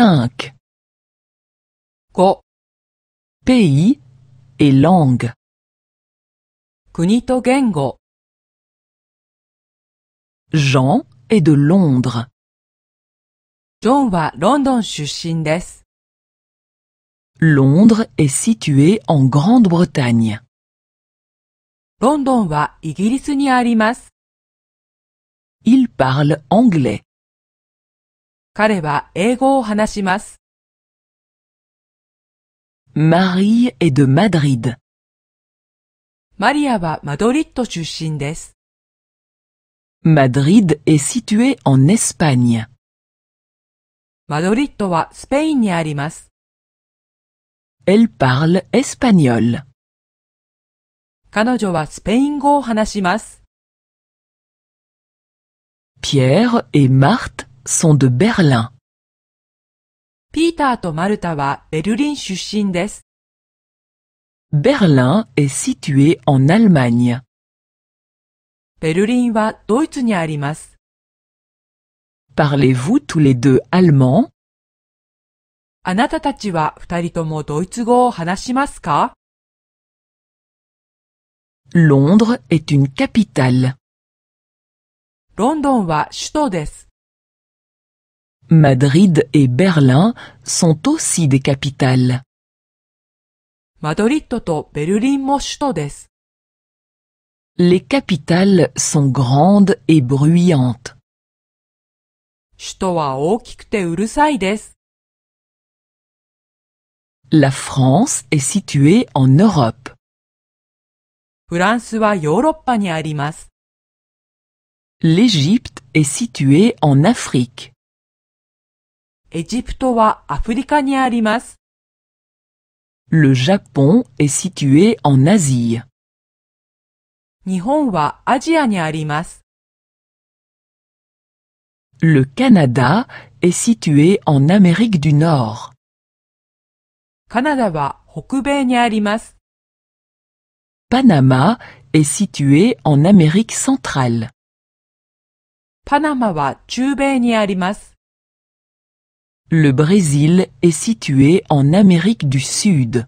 5. Go. Pays et langue. Kunito Gengo. Jean est de Londres. John va London shushin des. Londres est situé en Grande-Bretagne. London wa Igirisu ni arimasu. Il parle anglais. 彼は英語を話します。マリーエドマドリッド。マリアはマドリッド出身です。マドリッドはスペインにあります。彼女はスペイン語を話します。sont de Berlin. Peter et Malta sont de Berlin. Berlin est situé en Allemagne. Berlin est en Parlez-vous tous les deux allemand? londres est une capitale. london ロンドンは首都です。Madrid et Berlin sont aussi des capitales. Les capitales sont grandes et bruyantes. La France est située en Europe. L'Égypte est située en Afrique. L'Égypte est en Afrique. Le Japon est situé en Asie. Le Canada est situé en Amérique du Nord. Le Canada est en Amérique du Nord. Panama est situé en Amérique centrale. Panama est situé en Amérique le Brésil est situé en Amérique du Sud.